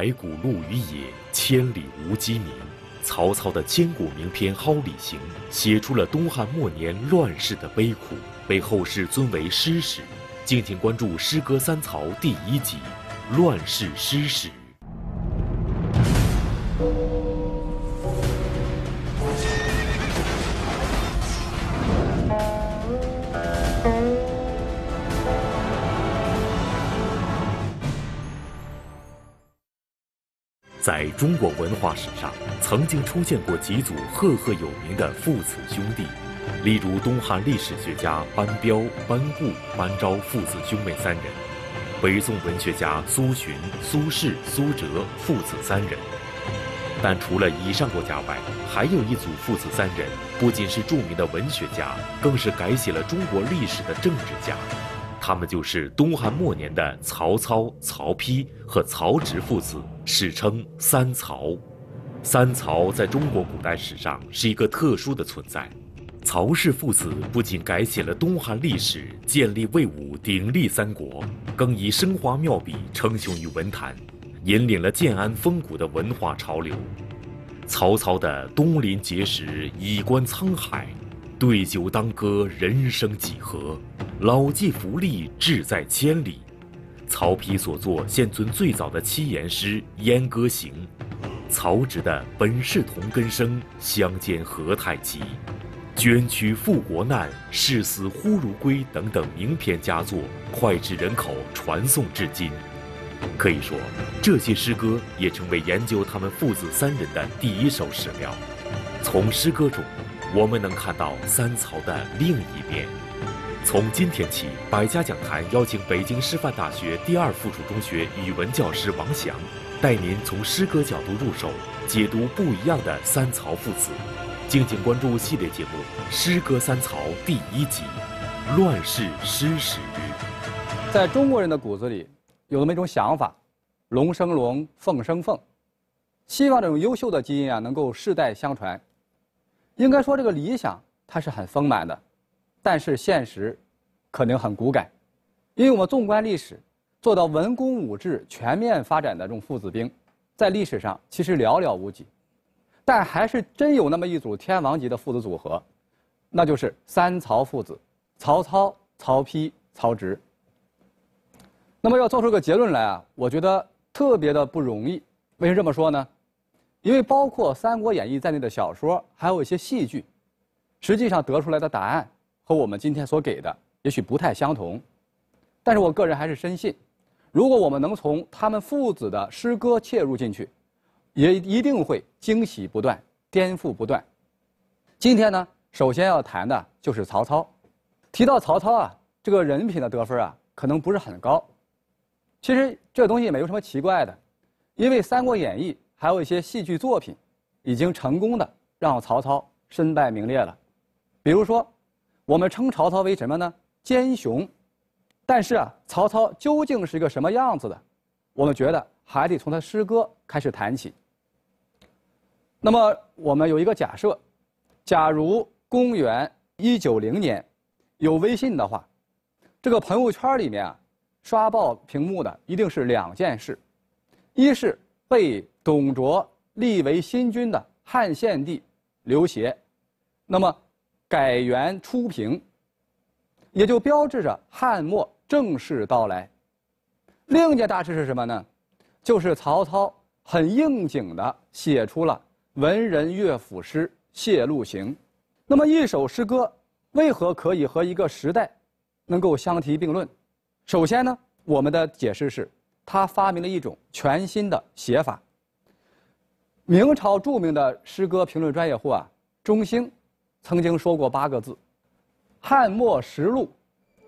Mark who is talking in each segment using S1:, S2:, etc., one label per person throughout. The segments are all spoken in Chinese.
S1: 白骨露于野，千里无鸡鸣。曹操的千古名篇《蒿里行》写出了东汉末年乱世的悲苦，被后世尊为诗史。敬请关注《诗歌三曹》第一集《乱世诗史》。在中国文化史上，曾经出现过几组赫赫有名的父子兄弟，例如东汉历史学家班彪、班固、班昭父子兄妹三人；北宋文学家苏洵、苏轼、苏辙父子三人。但除了以上国家外，还有一组父子三人，不仅是著名的文学家，更是改写了中国历史的政治家。他们就是东汉末年的曹操、曹丕和曹植父子，史称“三曹”。三曹在中国古代史上是一个特殊的存在。曹氏父子不仅改写了东汉历史，建立魏武鼎立三国，更以生华妙笔称雄于文坛，引领了建安风骨的文化潮流。曹操的“东临碣石，以观沧海”。对酒当歌，人生几何？老骥伏枥，志在千里。曹丕所作现存最早的七言诗《燕歌行》，曹植的“本是同根生，相煎何太急”，“捐躯赴国难，视死忽如归”等等名篇佳作，脍炙人口，传颂至今。可以说，这些诗歌也成为研究他们父子三人的第一手史料。从诗歌中。我们能看到三曹的另一面。从今天起，《百家讲坛》邀请北京师范大学第二附属中学语文教师王翔，带您从诗歌角度入手解读不一样的三曹赋词。敬请关
S2: 注系列节目《诗歌三曹》第一集《乱世诗史》。在中国人的骨子里，有那么一种想法：龙生龙，凤生凤，希望这种优秀的基因啊，能够世代相传。应该说，这个理想它是很丰满的，但是现实可能很骨感，因为我们纵观历史，做到文攻武治全面发展的这种父子兵，在历史上其实寥寥无几，但还是真有那么一组天王级的父子组合，那就是三曹父子：曹操、曹丕、曹植。那么要做出个结论来啊，我觉得特别的不容易。为什么这么说呢？因为包括《三国演义》在内的小说，还有一些戏剧，实际上得出来的答案和我们今天所给的也许不太相同，但是我个人还是深信，如果我们能从他们父子的诗歌切入进去，也一定会惊喜不断、颠覆不断。今天呢，首先要谈的就是曹操。提到曹操啊，这个人品的得分啊，可能不是很高。其实这东西也没有什么奇怪的，因为《三国演义》。还有一些戏剧作品，已经成功的让曹操身败名裂了，比如说，我们称曹操为什么呢？奸雄，但是啊，曹操究竟是一个什么样子的？我们觉得还得从他诗歌开始谈起。那么我们有一个假设，假如公元一九零年有微信的话，这个朋友圈里面啊，刷爆屏幕的一定是两件事，一是。被董卓立为新君的汉献帝刘协，那么改元初平，也就标志着汉末正式到来。另一件大事是什么呢？就是曹操很应景地写出了文人乐府诗《谢露行》。那么一首诗歌为何可以和一个时代能够相提并论？首先呢，我们的解释是。他发明了一种全新的写法。明朝著名的诗歌评论专业户啊，钟兴，曾经说过八个字：“汉末实录，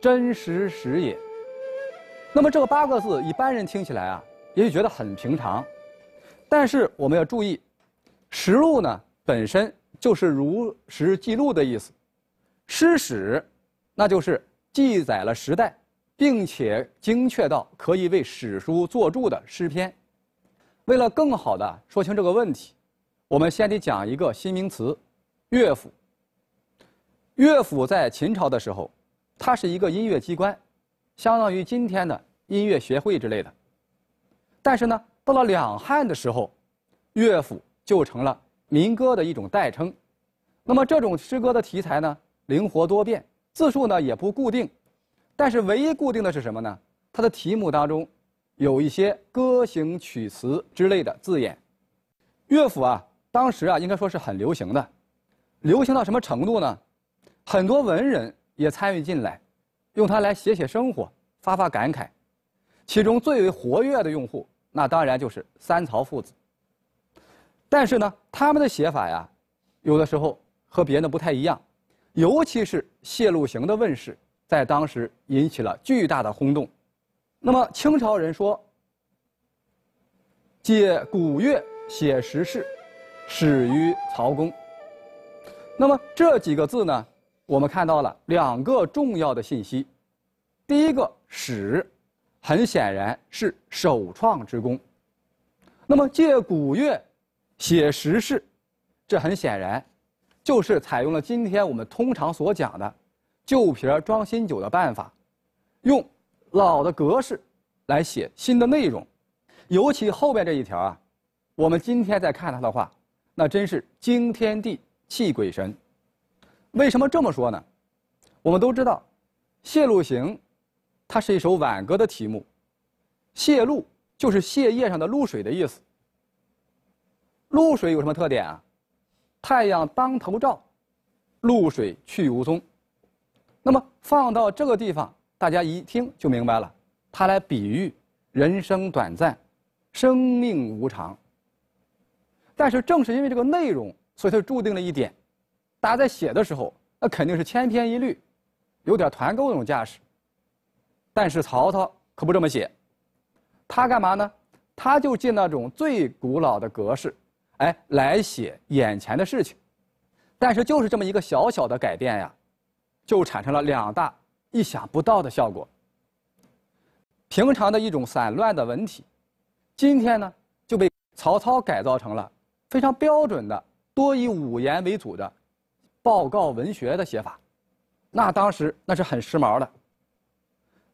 S2: 真实史也。”那么这个八个字，一般人听起来啊，也许觉得很平常。但是我们要注意，“实录”呢本身就是如实记录的意思，“诗史”，那就是记载了时代。并且精确到可以为史书作注的诗篇。为了更好地说清这个问题，我们先得讲一个新名词——乐府。乐府在秦朝的时候，它是一个音乐机关，相当于今天的音乐协会之类的。但是呢，到了两汉的时候，乐府就成了民歌的一种代称。那么这种诗歌的题材呢，灵活多变，字数呢也不固定。但是唯一固定的是什么呢？它的题目当中，有一些歌行曲词之类的字眼。乐府啊，当时啊，应该说是很流行的，流行到什么程度呢？很多文人也参与进来，用它来写写生活，发发感慨。其中最为活跃的用户，那当然就是三曹父子。但是呢，他们的写法呀，有的时候和别人的不太一样，尤其是谢路行的问世。在当时引起了巨大的轰动，那么清朝人说：“借古乐写时事，始于曹公。”那么这几个字呢，我们看到了两个重要的信息：第一个“始”，很显然是首创之功；那么“借古乐写时事”，这很显然就是采用了今天我们通常所讲的。旧瓶装新酒的办法，用老的格式来写新的内容，尤其后边这一条啊，我们今天再看他的话，那真是惊天地泣鬼神。为什么这么说呢？我们都知道，《谢露行》它是一首挽歌的题目，“谢露”就是谢叶上的露水的意思。露水有什么特点啊？太阳当头照，露水去无踪。那么放到这个地方，大家一听就明白了，他来比喻人生短暂，生命无常。但是正是因为这个内容，所以它注定了一点，大家在写的时候，那肯定是千篇一律，有点团购那种架势。但是曹操可不这么写，他干嘛呢？他就借那种最古老的格式，哎，来写眼前的事情。但是就是这么一个小小的改变呀。就产生了两大意想不到的效果。平常的一种散乱的文体，今天呢就被曹操改造成了非常标准的多以五言为主的报告文学的写法。那当时那是很时髦的。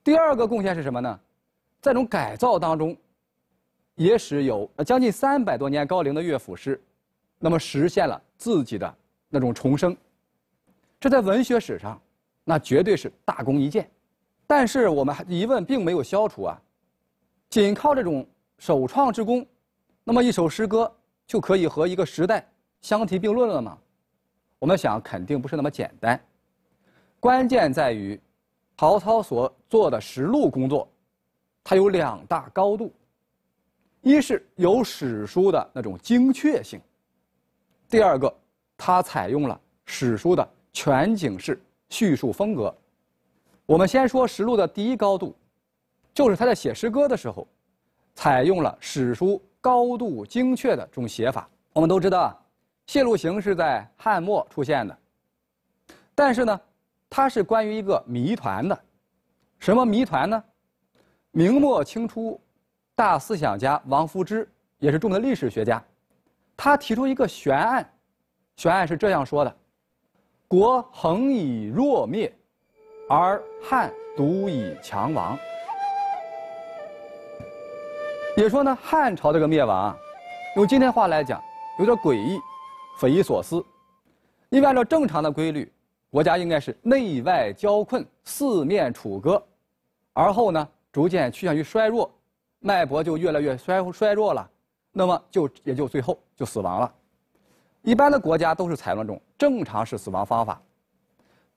S2: 第二个贡献是什么呢？这种改造当中，也使有将近三百多年高龄的乐府诗，那么实现了自己的那种重生。这在文学史上。那绝对是大功一件，但是我们疑问并没有消除啊。仅靠这种首创之功，那么一首诗歌就可以和一个时代相提并论了吗？我们想肯定不是那么简单。关键在于，曹操所做的实录工作，它有两大高度：一是有史书的那种精确性；第二个，它采用了史书的全景式。叙述风格，我们先说实录的第一高度，就是他在写诗歌的时候，采用了史书高度精确的这种写法。我们都知道，谢露行是在汉末出现的，但是呢，它是关于一个谜团的，什么谜团呢？明末清初大思想家王夫之也是著名的历史学家，他提出一个悬案，悬案是这样说的。国恒以弱灭，而汉独以强亡。也说呢，汉朝这个灭亡，用今天话来讲，有点诡异、匪夷所思。因为按照正常的规律，国家应该是内外交困、四面楚歌，而后呢，逐渐趋向于衰弱，脉搏就越来越衰衰弱了，那么就也就最后就死亡了。一般的国家都是采用这种正常式死亡方法，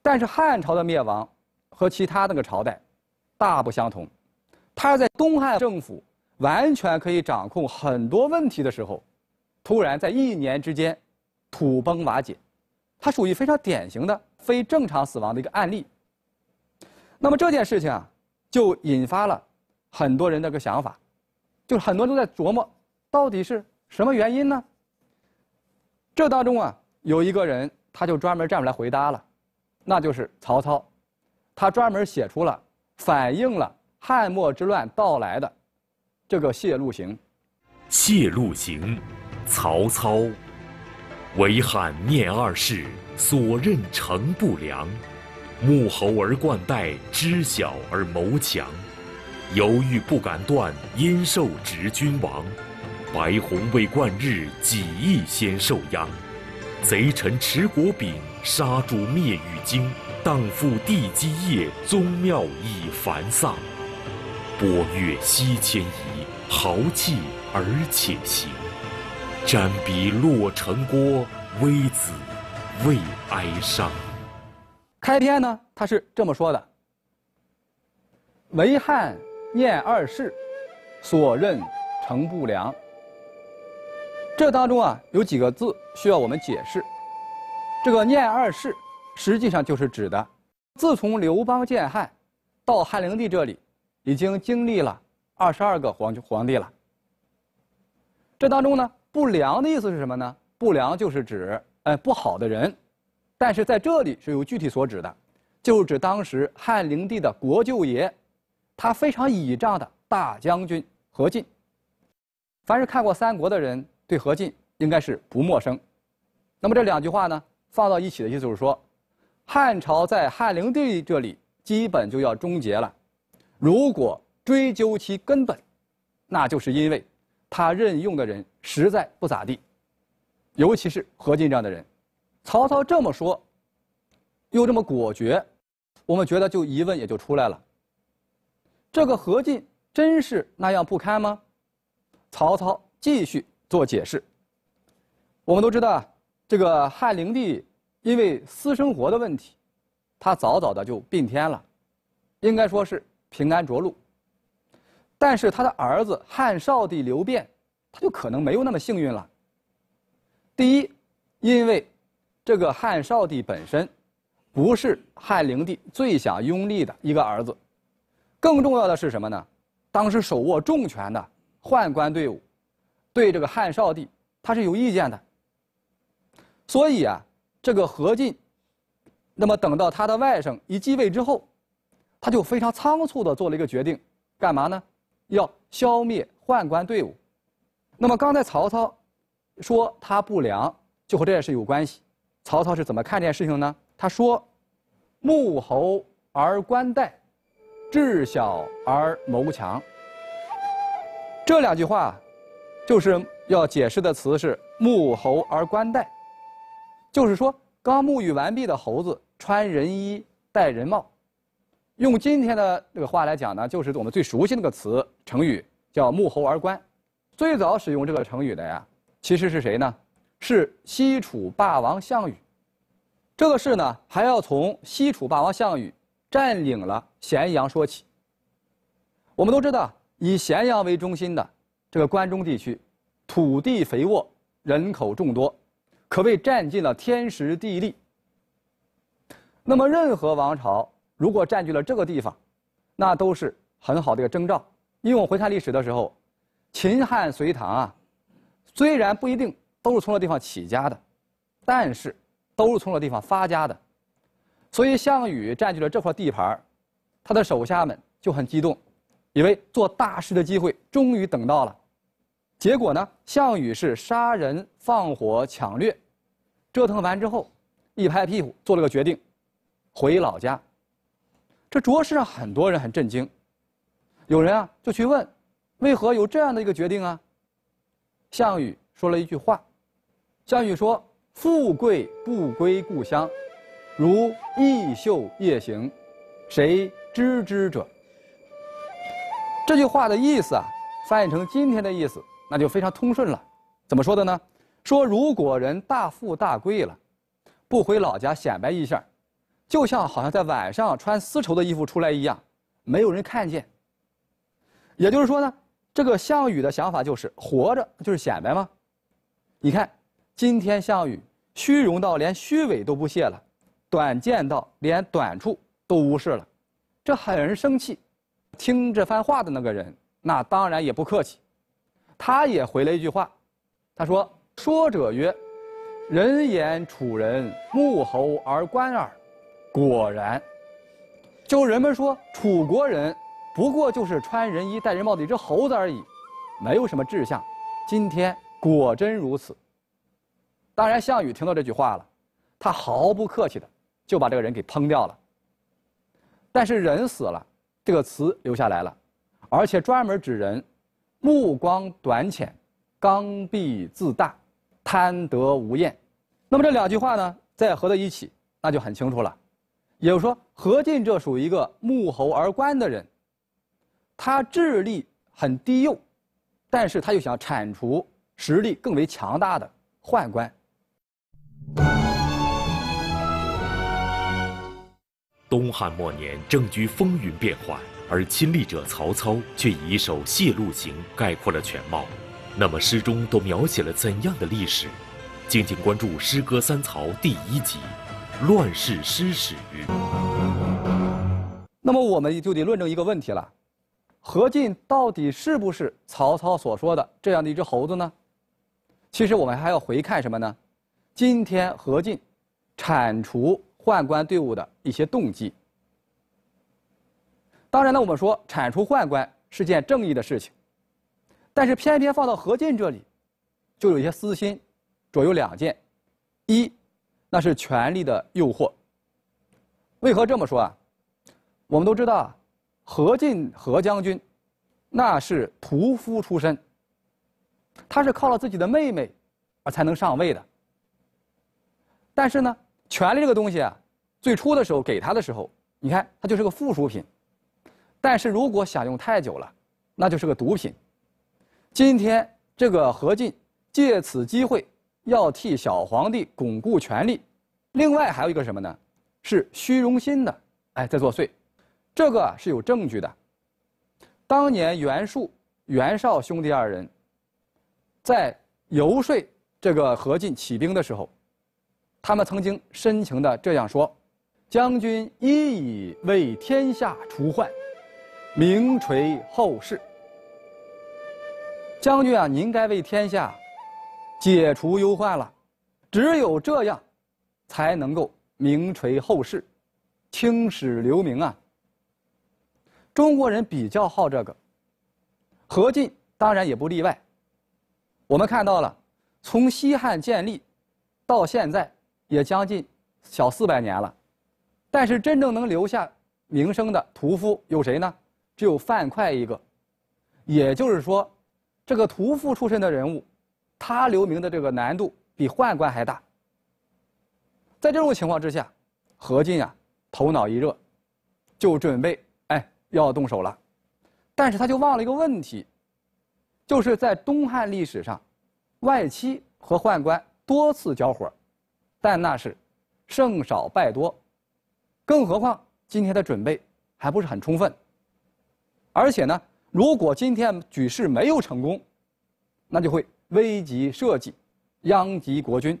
S2: 但是汉朝的灭亡和其他那个朝代大不相同，它在东汉政府完全可以掌控很多问题的时候，突然在一年之间土崩瓦解，它属于非常典型的非正常死亡的一个案例。那么这件事情啊，就引发了很多人的个想法，就是很多人都在琢磨，到底是什么原因呢？这当中啊，有一个人，他就专门站出来回答了，那就是曹操，他专门写出了反映了汉末之乱到来的这个《谢路行》。《谢
S1: 路行》，曹操，为汉灭二世，所任诚不良，目猴而冠带，知小而谋强，犹豫不敢断，因受执君王。白虹为贯日，几亿先受殃；贼臣持国柄，杀主灭与京；荡覆帝基业，宗庙以繁丧。波月西迁移，豪气而且行。瞻彼洛城郭，微子未哀伤。
S2: 开篇呢，他是这么说的：“为汉念二世，所任诚不良。”这当中啊有几个字需要我们解释，这个“念二世”实际上就是指的，自从刘邦建汉，到汉灵帝这里，已经经历了二十二个皇皇帝了。这当中呢，“不良”的意思是什么呢？“不良”就是指哎不好的人，但是在这里是有具体所指的，就是指当时汉灵帝的国舅爷，他非常倚仗的大将军何进。凡是看过《三国》的人。对何进应该是不陌生，那么这两句话呢，放到一起的意思就是说，汉朝在汉灵帝这里基本就要终结了。如果追究其根本，那就是因为，他任用的人实在不咋地，尤其是何进这样的人。曹操这么说，又这么果决，我们觉得就疑问也就出来了。这个何进真是那样不堪吗？曹操继续。做解释。我们都知道，这个汉灵帝因为私生活的问题，他早早的就病天了，应该说是平安着陆。但是他的儿子汉少帝刘辩，他就可能没有那么幸运了。第一，因为这个汉少帝本身不是汉灵帝最想拥立的一个儿子，更重要的是什么呢？当时手握重权的宦官队伍。对这个汉少帝，他是有意见的。所以啊，这个何进，那么等到他的外甥一继位之后，他就非常仓促的做了一个决定，干嘛呢？要消灭宦官队伍。那么刚才曹操说他不良，就和这件事有关系。曹操是怎么看这件事情呢？他说：“穆侯而官代，智小而谋强。”这两句话。就是要解释的词是“沐猴而冠带”，就是说刚沐浴完毕的猴子穿人衣戴人帽。用今天的这个话来讲呢，就是我们最熟悉那个词成语叫“沐猴而冠”。最早使用这个成语的呀，其实是谁呢？是西楚霸王项羽。这个事呢，还要从西楚霸王项羽占领了咸阳说起。我们都知道，以咸阳为中心的。这个关中地区，土地肥沃，人口众多，可谓占尽了天时地利。那么，任何王朝如果占据了这个地方，那都是很好的一个征兆。因为我回看历史的时候，秦汉隋唐啊，虽然不一定都是从那地方起家的，但是都是从那地方发家的。所以，项羽占据了这块地盘，他的手下们就很激动，以为做大事的机会终于等到了。结果呢？项羽是杀人、放火、抢掠，折腾完之后，一拍屁股做了个决定，回老家。这着实让很多人很震惊。有人啊就去问，为何有这样的一个决定啊？项羽说了一句话，项羽说：“富贵不归故乡，如异秀夜行，谁知之者？”这句话的意思啊，翻译成今天的意思。那就非常通顺了，怎么说的呢？说如果人大富大贵了，不回老家显摆一下，就像好像在晚上穿丝绸的衣服出来一样，没有人看见。也就是说呢，这个项羽的想法就是活着就是显摆吗？你看，今天项羽虚荣到连虚伪都不屑了，短见到连短处都无视了，这很生气。听这番话的那个人，那当然也不客气。他也回了一句话，他说：“说者曰，人言楚人目猴而观尔，果然，就人们说楚国人不过就是穿人衣戴人帽的一只猴子而已，没有什么志向。今天果真如此。”当然，项羽听到这句话了，他毫不客气的就把这个人给烹掉了。但是“人死了”这个词留下来了，而且专门指人。目光短浅，刚愎自大，贪得无厌。那么这两句话呢，再合在一起，那就很清楚了。也就是说，何进这属于一个目猴而官的人，他智力很低幼，但是他又想铲除实力更为强大的宦官。
S1: 东汉末年，政局风云变幻。而亲历者曹操却以一首《谢路行》概括了全貌。那么诗中都描写了怎样的历史？敬请关注《诗歌三曹》第一集
S2: 《乱世诗史》。那么我们就得论证一个问题了：何进到底是不是曹操所说的这样的一只猴子呢？其实我们还要回看什么呢？今天何进铲除宦官队伍的一些动机。当然了，我们说铲除宦官是件正义的事情，但是偏偏放到何进这里，就有一些私心。左右两件，一，那是权力的诱惑。为何这么说啊？我们都知道啊，何进何将军，那是屠夫出身。他是靠了自己的妹妹，而才能上位的。但是呢，权力这个东西啊，最初的时候给他的时候，你看他就是个附属品。但是如果享用太久了，那就是个毒品。今天这个何进借此机会要替小皇帝巩固权力，另外还有一个什么呢？是虚荣心的哎在作祟，这个是有证据的。当年袁术、袁绍兄弟二人在游说这个何进起兵的时候，他们曾经深情的这样说：“将军一以为天下除患。”名垂后世，将军啊，您该为天下解除忧患了。只有这样，才能够名垂后世，青史留名啊。中国人比较好这个，何进当然也不例外。我们看到了，从西汉建立到现在也将近小四百年了，但是真正能留下名声的屠夫有谁呢？只有范快一个，也就是说，这个屠夫出身的人物，他留名的这个难度比宦官还大。在这种情况之下，何进啊，头脑一热，就准备哎要动手了，但是他就忘了一个问题，就是在东汉历史上，外戚和宦官多次交火，但那是胜少败多，更何况今天的准备还不是很充分。而且呢，如果今天举事没有成功，那就会危及社稷，殃及国君。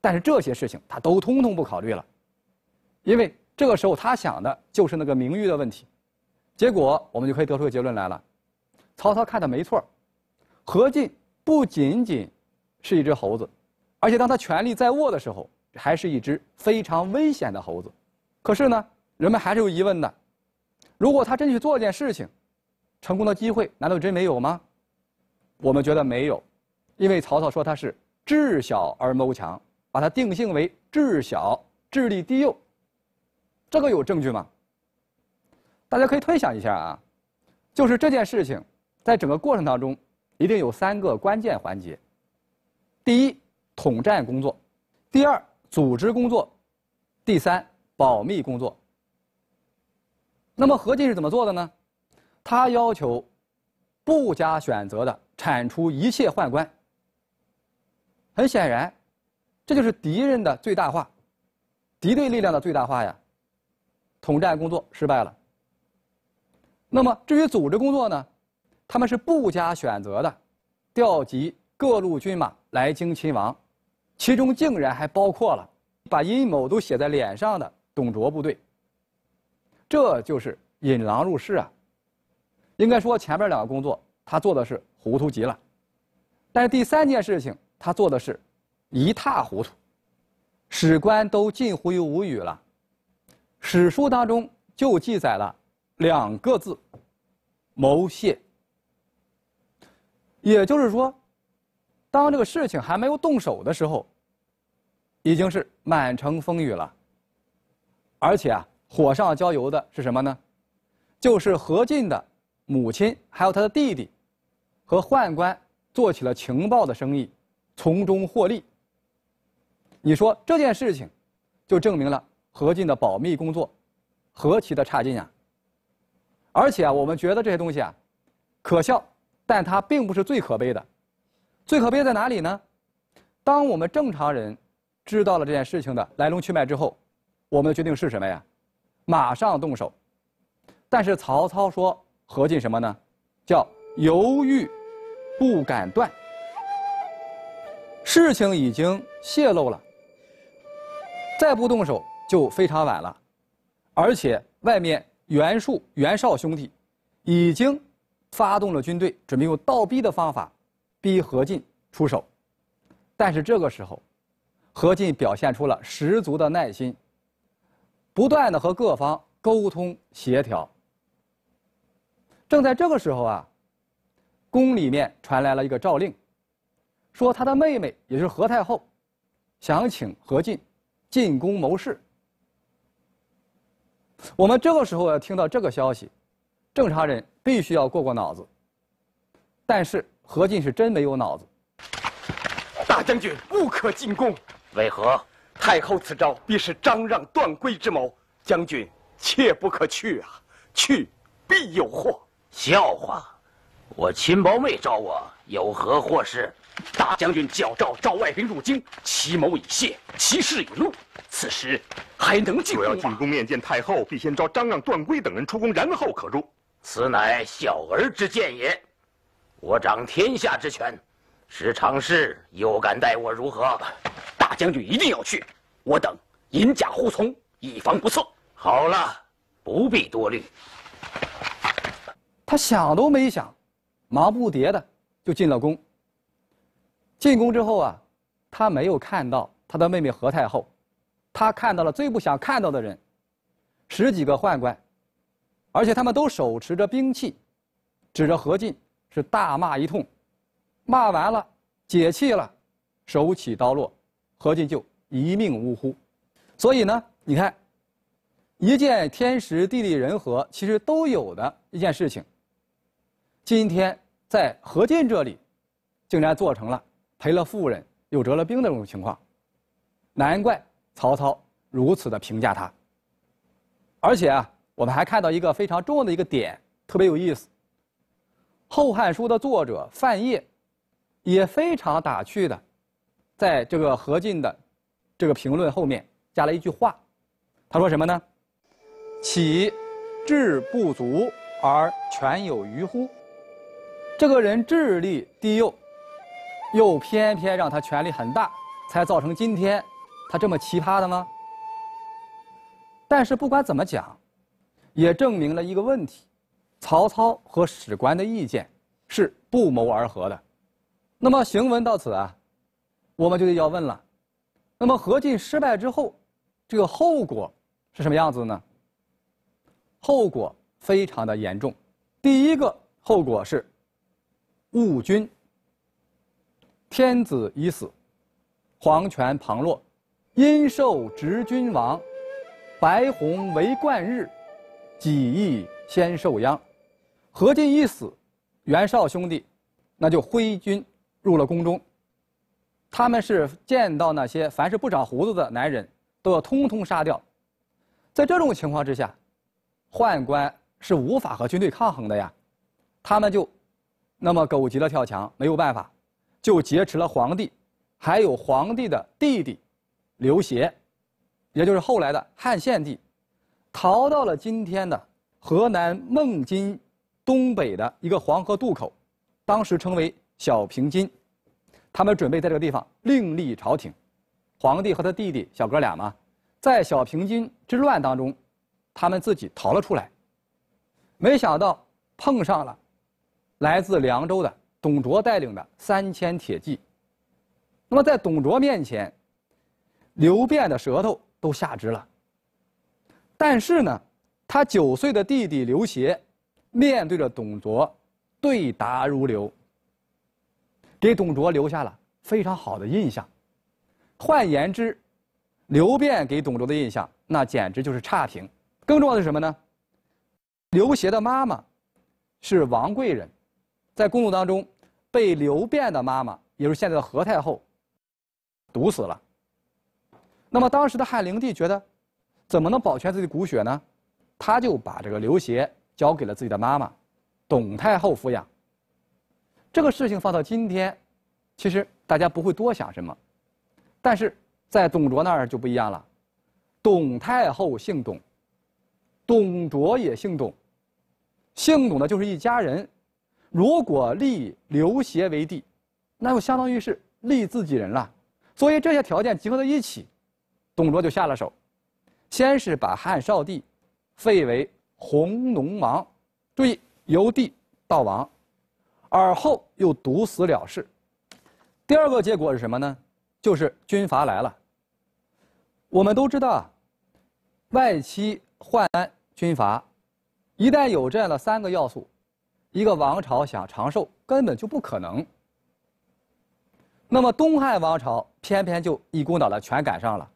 S2: 但是这些事情他都通通不考虑了，因为这个时候他想的就是那个名誉的问题。结果我们就可以得出个结论来了：曹操看的没错，何进不仅仅是一只猴子，而且当他权力在握的时候，还是一只非常危险的猴子。可是呢，人们还是有疑问的：如果他真去做件事情？成功的机会难道真没有吗？我们觉得没有，因为曹操说他是智小而谋强，把他定性为智小、智力低幼，这个有证据吗？大家可以推想一下啊，就是这件事情，在整个过程当中，一定有三个关键环节：第一，统战工作；第二，组织工作；第三，保密工作。那么何进是怎么做的呢？他要求不加选择地铲除一切宦官。很显然，这就是敌人的最大化，敌对力量的最大化呀。统战工作失败了。那么至于组织工作呢？他们是不加选择的，调集各路军马来京勤王，其中竟然还包括了把阴谋都写在脸上的董卓部队。这就是引狼入室啊！应该说，前面两个工作他做的是糊涂极了，但是第三件事情他做的是，一塌糊涂，史官都近乎于无语了。史书当中就记载了两个字，谋泄。也就是说，当这个事情还没有动手的时候，已经是满城风雨了。而且啊，火上浇油的是什么呢？就是何进的。母亲还有他的弟弟，和宦官做起了情报的生意，从中获利。你说这件事情，就证明了何进的保密工作，何其的差劲啊！而且啊，我们觉得这些东西啊，可笑，但它并不是最可悲的。最可悲在哪里呢？当我们正常人知道了这件事情的来龙去脉之后，我们的决定是什么呀？马上动手。但是曹操说。何进什么呢？叫犹豫，不敢断。事情已经泄露了，再不动手就非常晚了，而且外面袁术、袁绍兄弟已经发动了军队，准备用倒逼的方法逼何进出手。但是这个时候，何进表现出了十足的耐心，不断的和各方沟通协调。正在这个时候啊，宫里面传来了一个诏令，说他的妹妹，也就是何太后，想请何进进宫谋事。我们这个时候要听到这个消息，正常人必须要过过脑子。但是何进是真没有脑子。大将军不可进宫，为何？太后此招必是张
S1: 让断规之谋，将军切不可去啊，去必有祸。笑话，我亲胞妹找我有何祸事？大将军矫诏召外兵入京，其谋已泄，其势已露。此时还能进宫要进宫面见太后，必先召张让、段归等人出宫，然后可入。此乃小儿之见也。我掌天下之权，时常侍又敢待我如何？大将军一定要去。我等引甲护从，以防不测。好了，不必多虑。
S2: 他想都没想，忙不迭的就进了宫。进宫之后啊，他没有看到他的妹妹何太后，他看到了最不想看到的人，十几个宦官，而且他们都手持着兵器，指着何进是大骂一通，骂完了解气了，手起刀落，何进就一命呜呼。所以呢，你看，一件天时地利人和其实都有的一件事情。今天在何进这里，竟然做成了赔了夫人又折了兵的这种情况，难怪曹操如此的评价他。而且啊，我们还看到一个非常重要的一个点，特别有意思。《后汉书》的作者范晔，也非常打趣的，在这个何进的这个评论后面加了一句话，他说什么呢？岂志不足而权有余乎？这个人智力低幼，又偏偏让他权力很大，才造成今天他这么奇葩的吗？但是不管怎么讲，也证明了一个问题：曹操和史官的意见是不谋而合的。那么行文到此啊，我们就得要问了：那么何进失败之后，这个后果是什么样子呢？后果非常的严重。第一个后果是。戊君，天子已死，皇权旁落，因受执君王，白虹为冠日，己亦先受殃。何进一死，袁绍兄弟，那就挥军入了宫中。他们是见到那些凡是不长胡子的男人都要通通杀掉。在这种情况之下，宦官是无法和军队抗衡的呀，他们就。那么狗急了跳墙，没有办法，就劫持了皇帝，还有皇帝的弟弟刘协，也就是后来的汉献帝，逃到了今天的河南孟津东北的一个黄河渡口，当时称为小平津。他们准备在这个地方另立朝廷，皇帝和他弟弟小哥俩嘛，在小平津之乱当中，他们自己逃了出来，没想到碰上了。来自凉州的董卓带领的三千铁骑，那么在董卓面前，刘辩的舌头都下直了。但是呢，他九岁的弟弟刘协，面对着董卓，对答如流，给董卓留下了非常好的印象。换言之，刘辩给董卓的印象那简直就是差评。更重要的是什么呢？刘协的妈妈是王贵人。在公作当中，被刘辩的妈妈，也就是现在的何太后，毒死了。那么当时的汉灵帝觉得，怎么能保全自己的骨血呢？他就把这个刘协交给了自己的妈妈，董太后抚养。这个事情放到今天，其实大家不会多想什么，但是在董卓那儿就不一样了。董太后姓董，董卓也姓董，姓董的就是一家人。如果立刘协为帝，那就相当于是立自己人了，所以这些条件集合在一起，董卓就下了手，先是把汉少帝废为弘农王，注意由帝到王，而后又毒死了事。第二个结果是什么呢？就是军阀来了。我们都知道，外戚、宦官、军阀，一旦有这样的三个要素。一个王朝想长寿根本就不可能。那么东汉王朝偏偏就一股脑的全赶上了，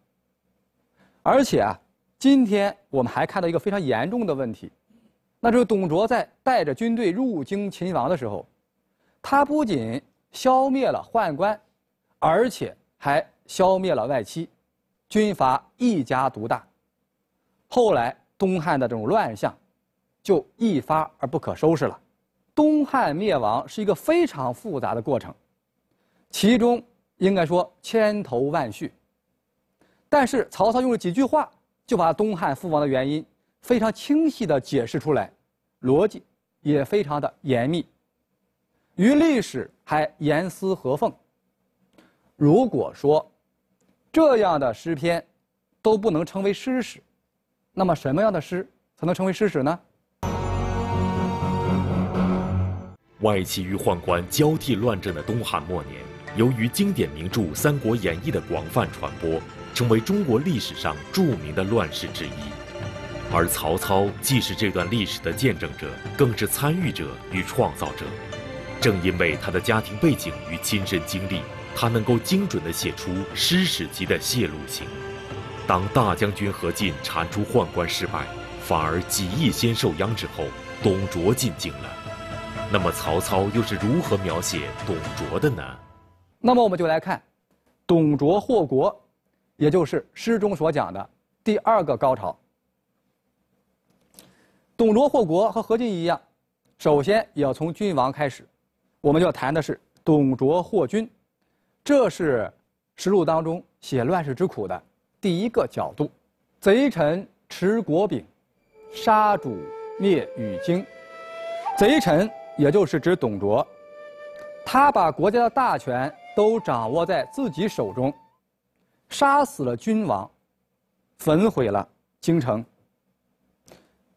S2: 而且啊，今天我们还看到一个非常严重的问题，那就是董卓在带着军队入京勤王的时候，他不仅消灭了宦官，而且还消灭了外戚，军阀一家独大，后来东汉的这种乱象，就一发而不可收拾了。东汉灭亡是一个非常复杂的过程，其中应该说千头万绪。但是曹操用了几句话就把东汉覆亡的原因非常清晰地解释出来，逻辑也非常的严密，与历史还严丝合缝。如果说这样的诗篇都不能称为诗史，那么什么样的诗才能成为诗史呢？
S1: 外戚与宦官交替乱政的东汉末年，由于经典名著《三国演义》的广泛传播，成为中国历史上著名的乱世之一。而曹操既是这段历史的见证者，更是参与者与创造者。正因为他的家庭背景与亲身经历，他能够精准地写出《诗史记》的泄露性。当大将军何进铲除宦官失败，反而几易先受殃之后，董卓进京了。那么曹操又是如何描写董卓的呢？
S2: 那么我们就来看，董卓祸国，也就是诗中所讲的第二个高潮。董卓祸国和何进一样，首先也要从君王开始，我们就要谈的是董卓祸君，这是实录当中写乱世之苦的第一个角度。贼臣持国柄，杀主灭羽京，贼臣。也就是指董卓，他把国家的大权都掌握在自己手中，杀死了君王，焚毁了京城。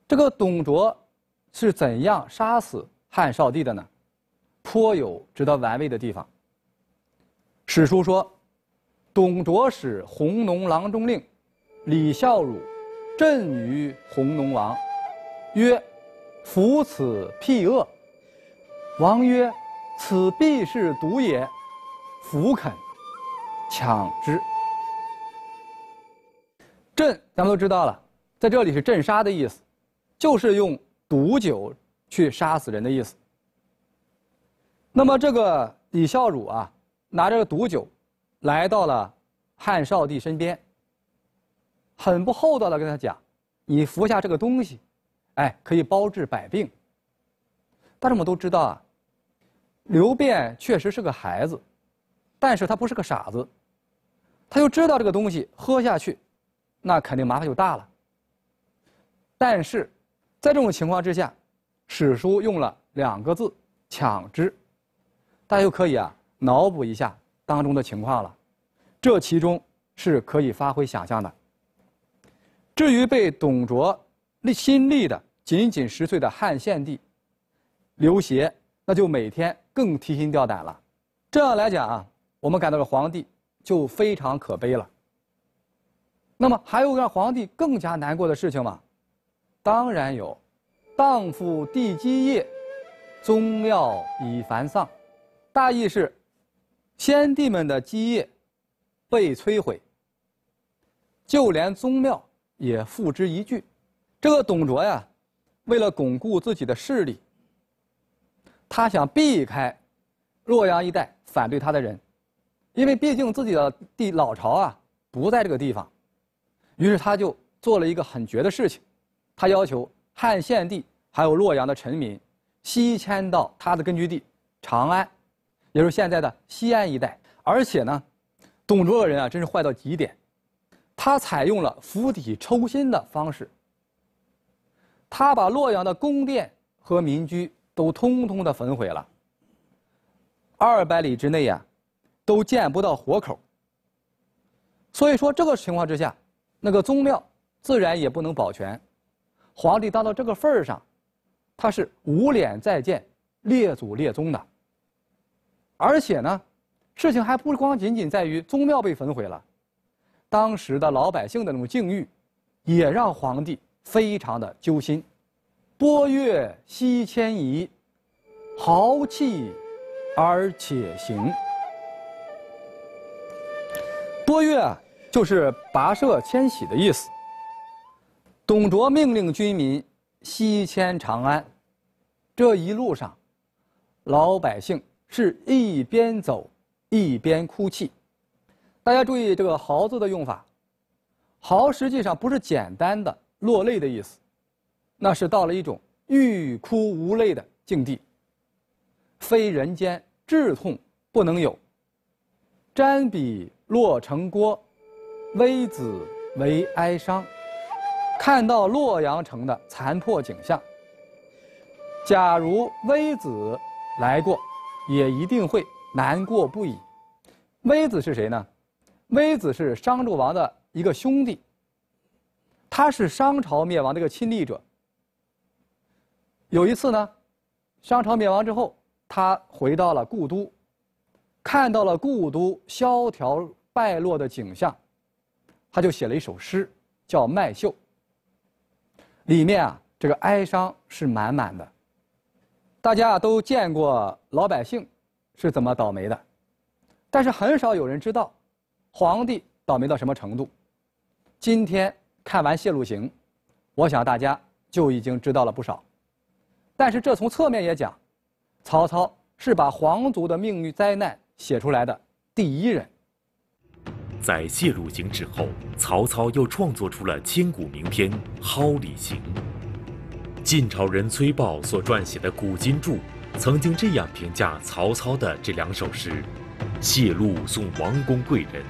S2: 这个董卓是怎样杀死汉少帝的呢？颇有值得玩味的地方。史书说，董卓使弘农郎中令李孝汝镇于弘农王，曰：“辅此辟恶。”王曰：“此必是毒也，弗肯抢之。”鸩，咱们都知道了，在这里是鸩杀的意思，就是用毒酒去杀死人的意思。那么这个李孝孺啊，拿着毒酒，来到了汉少帝身边，很不厚道的跟他讲：“你服下这个东西，哎，可以包治百病。”但是我们都知道啊。刘辩确实是个孩子，但是他不是个傻子，他就知道这个东西喝下去，那肯定麻烦就大了。但是在这种情况之下，史书用了两个字“抢之”，大家就可以啊脑补一下当中的情况了，这其中是可以发挥想象的。至于被董卓立新立的仅仅十岁的汉献帝刘协。那就每天更提心吊胆了，这样来讲啊，我们感到这皇帝就非常可悲了。那么还有让皇帝更加难过的事情吗？当然有，荡妇帝基业，宗庙已繁丧，大意是，先帝们的基业被摧毁，就连宗庙也付之一炬。这个董卓呀，为了巩固自己的势力。他想避开洛阳一带反对他的人，因为毕竟自己的地老巢啊不在这个地方，于是他就做了一个很绝的事情，他要求汉献帝还有洛阳的臣民西迁到他的根据地长安，也就是现在的西安一带。而且呢，董卓的人啊真是坏到极点，他采用了釜底抽薪的方式，他把洛阳的宫殿和民居。都通通的焚毁了。二百里之内呀，都见不到活口。所以说这个情况之下，那个宗庙自然也不能保全，皇帝当到这个份儿上，他是无脸再见列祖列宗的。而且呢，事情还不光仅仅在于宗庙被焚毁了，当时的老百姓的那种境遇，也让皇帝非常的揪心。波月西迁移，豪气而且行。波月就是跋涉迁徙的意思。董卓命令军民西迁长安，这一路上，老百姓是一边走一边哭泣。大家注意这个豪字的用法，豪实际上不是简单的落泪的意思。那是到了一种欲哭无泪的境地，非人间至痛不能有。瞻彼洛城郭，微子为哀伤。看到洛阳城的残破景象，假如微子来过，也一定会难过不已。微子是谁呢？微子是商纣王的一个兄弟，他是商朝灭亡的一个亲历者。有一次呢，商朝灭亡之后，他回到了故都，看到了故都萧条败落的景象，他就写了一首诗，叫《麦秀》。里面啊，这个哀伤是满满的。大家都见过老百姓是怎么倒霉的，但是很少有人知道，皇帝倒霉到什么程度。今天看完《谢路行》，我想大家就已经知道了不少。但是这从侧面也讲，曹操是把皇族的命运灾难写出来的第一人。
S1: 在《谢禄行》之后，曹操又创作出了千古名篇《蒿里行》。晋朝人崔豹所撰写的《古今著》曾经这样评价曹操的这两首诗：《谢禄送王公贵人》，《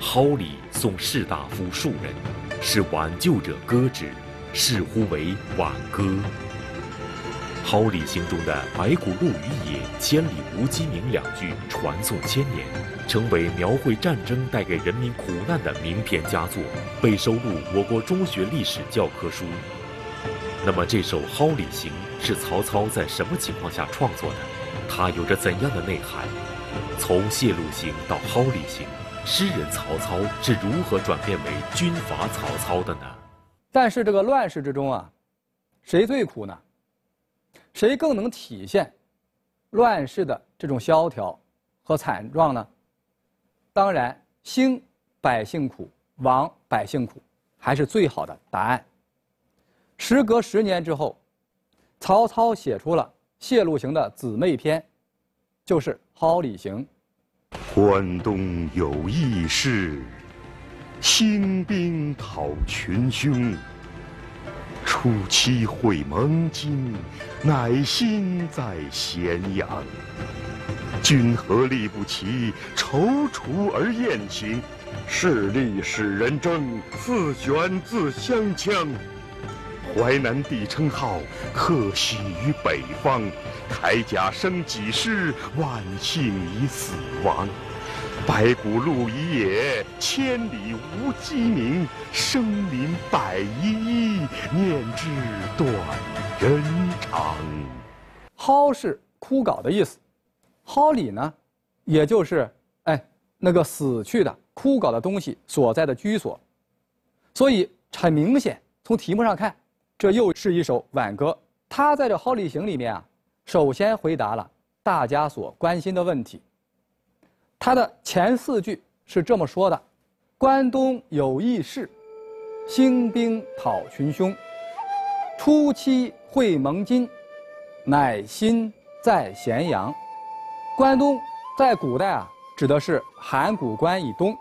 S1: 蒿里送士大夫庶人》，是挽救者歌之，视乎为挽歌。《蒿里行》中的“白骨露于野，千里无鸡鸣”两句传诵千年，成为描绘战争带给人民苦难的名篇佳作，被收录我国中学历史教科书。那么这首《蒿里行》是曹操在什么情况下创作的？它有着怎样的内涵？从《谢路行》到《蒿里行》，诗人曹操是如何转变为军阀曹操的呢？
S2: 但是这个乱世之中啊，谁最苦呢？谁更能体现乱世的这种萧条和惨状呢？当然，兴百姓苦，亡百姓苦，还是最好的答案。时隔十年之后，曹操写出了《谢路行》的姊妹篇，就是《蒿里行》。
S1: 关东有义士，兴兵讨群凶。初七会盟津，乃心在咸阳。君何力不齐，踌躇而雁行。势力使人争，自选自相戕。淮南帝称号，克喜于北方。铠甲生己尸，万姓以死亡。白骨露野，千里无鸡鸣。生林百
S2: 依依，念之断人肠。蒿是枯槁的意思，蒿里呢，也就是哎那个死去的枯槁的东西所在的居所。所以很明显，从题目上看，这又是一首挽歌。他在这《蒿里行》里面啊，首先回答了大家所关心的问题。他的前四句是这么说的：“关东有义士，兴兵讨群凶。初期会盟津，乃心在咸阳。关东在古代啊，指的是函谷关以东，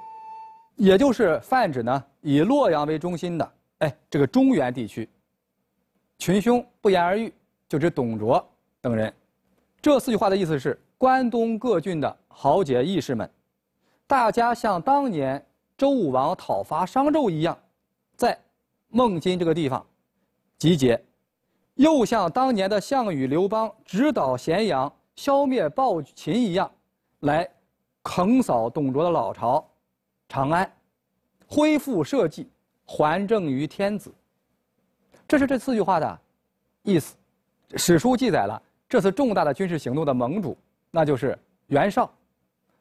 S2: 也就是泛指呢以洛阳为中心的哎这个中原地区。群凶不言而喻，就指董卓等人。这四句话的意思是。”关东各郡的豪杰义士们，大家像当年周武王讨伐商纣一样，在孟津这个地方集结，又像当年的项羽刘邦直捣咸阳、消灭暴秦一样，来横扫董卓的老巢长安，恢复社稷，还政于天子。这是这四句话的意思。史书记载了这次重大的军事行动的盟主。那就是袁绍，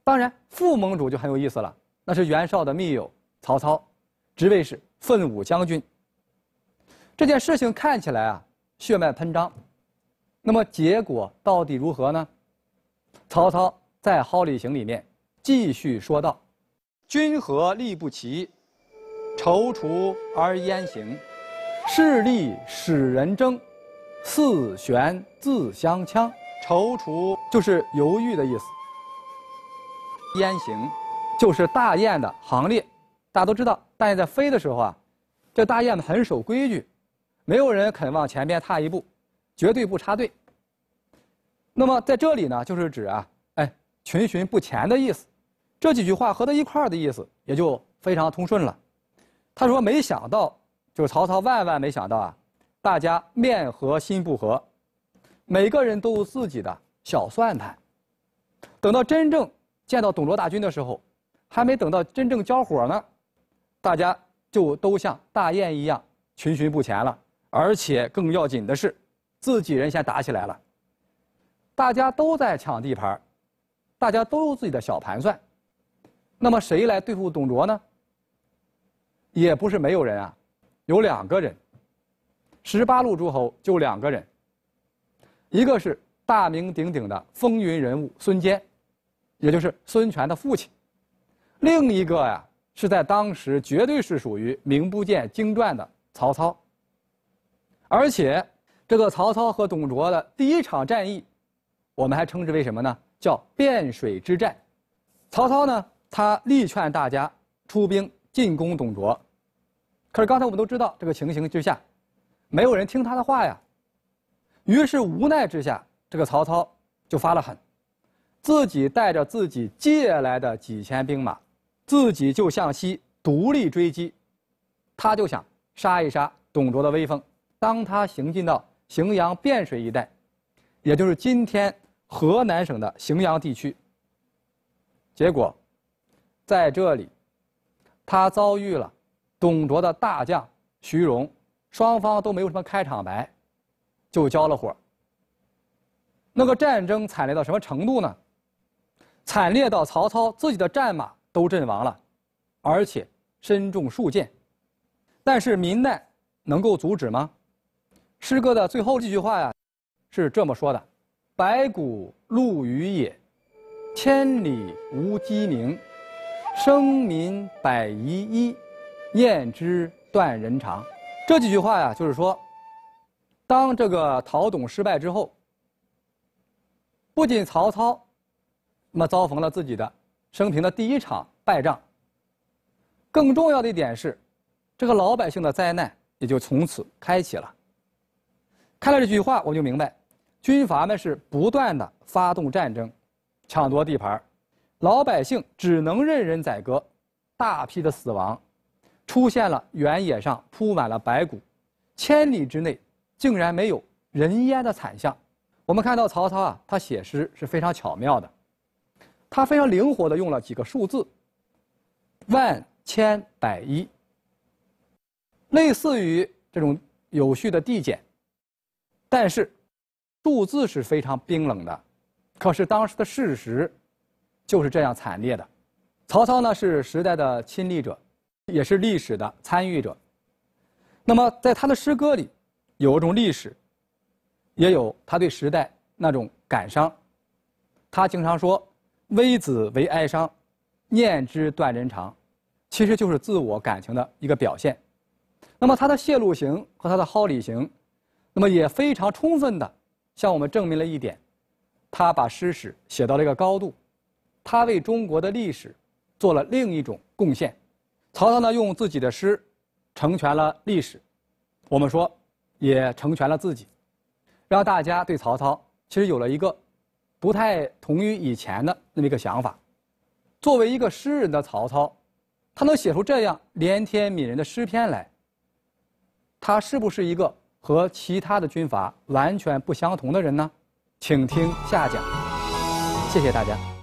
S2: 当然副盟主就很有意思了，那是袁绍的密友曹操，职位是奋武将军。这件事情看起来啊血脉喷张，那么结果到底如何呢？曹操在《蒿里行》里面继续说道：“君何力不齐，踌躇而焉行，势力使人争，四悬自相戕。”踌躇就是犹豫的意思，雁行就是大雁的行列。大家都知道，大雁在飞的时候啊，这大雁很守规矩，没有人肯往前边踏一步，绝对不插队。那么在这里呢，就是指啊，哎，群寻不前的意思。这几句话合到一块的意思也就非常通顺了。他说：“没想到，就曹操万万没想到啊，大家面和心不和。”每个人都有自己的小算盘，等到真正见到董卓大军的时候，还没等到真正交火呢，大家就都像大雁一样群寻不前了。而且更要紧的是，自己人先打起来了，大家都在抢地盘，大家都有自己的小盘算。那么谁来对付董卓呢？也不是没有人啊，有两个人，十八路诸侯就两个人。一个是大名鼎鼎的风云人物孙坚，也就是孙权的父亲；另一个呀，是在当时绝对是属于名不见经传的曹操。而且，这个曹操和董卓的第一场战役，我们还称之为什么呢？叫汴水之战。曹操呢，他力劝大家出兵进攻董卓，可是刚才我们都知道，这个情形之下，没有人听他的话呀。于是无奈之下，这个曹操就发了狠，自己带着自己借来的几千兵马，自己就向西独立追击，他就想杀一杀董卓的威风。当他行进到荥阳汴水一带，也就是今天河南省的荥阳地区，结果在这里，他遭遇了董卓的大将徐荣，双方都没有什么开场白。就交了火。那个战争惨烈到什么程度呢？惨烈到曹操自己的战马都阵亡了，而且身中数箭。但是民难能够阻止吗？诗歌的最后这句话呀，是这么说的：“白骨露于野，千里无鸡鸣。生民百遗一，念之断人肠。”这几句话呀，就是说。当这个讨董失败之后，不仅曹操，那么遭逢了自己的生平的第一场败仗。更重要的一点是，这个老百姓的灾难也就从此开启了。看了这句话，我就明白，军阀们是不断的发动战争，抢夺地盘，老百姓只能任人宰割，大批的死亡，出现了原野上铺满了白骨，千里之内。竟然没有人烟的惨象，我们看到曹操啊，他写诗是非常巧妙的，他非常灵活的用了几个数字，万千百一，类似于这种有序的递减，但是数字是非常冰冷的，可是当时的事实就是这样惨烈的。曹操呢是时代的亲历者，也是历史的参与者，那么在他的诗歌里。有一种历史，也有他对时代那种感伤。他经常说“微子为哀伤，念之断人肠”，其实就是自我感情的一个表现。那么他的谢露行和他的蒿里行，那么也非常充分的向我们证明了一点，他把诗史写到了一个高度，他为中国的历史做了另一种贡献。曹操呢，用自己的诗成全了历史。我们说。也成全了自己，让大家对曹操其实有了一个不太同于以前的那么一个想法。作为一个诗人的曹操，他能写出这样连天悯人的诗篇来，他是不是一个和其他的军阀完全不相同的人呢？请听下讲，谢谢大家。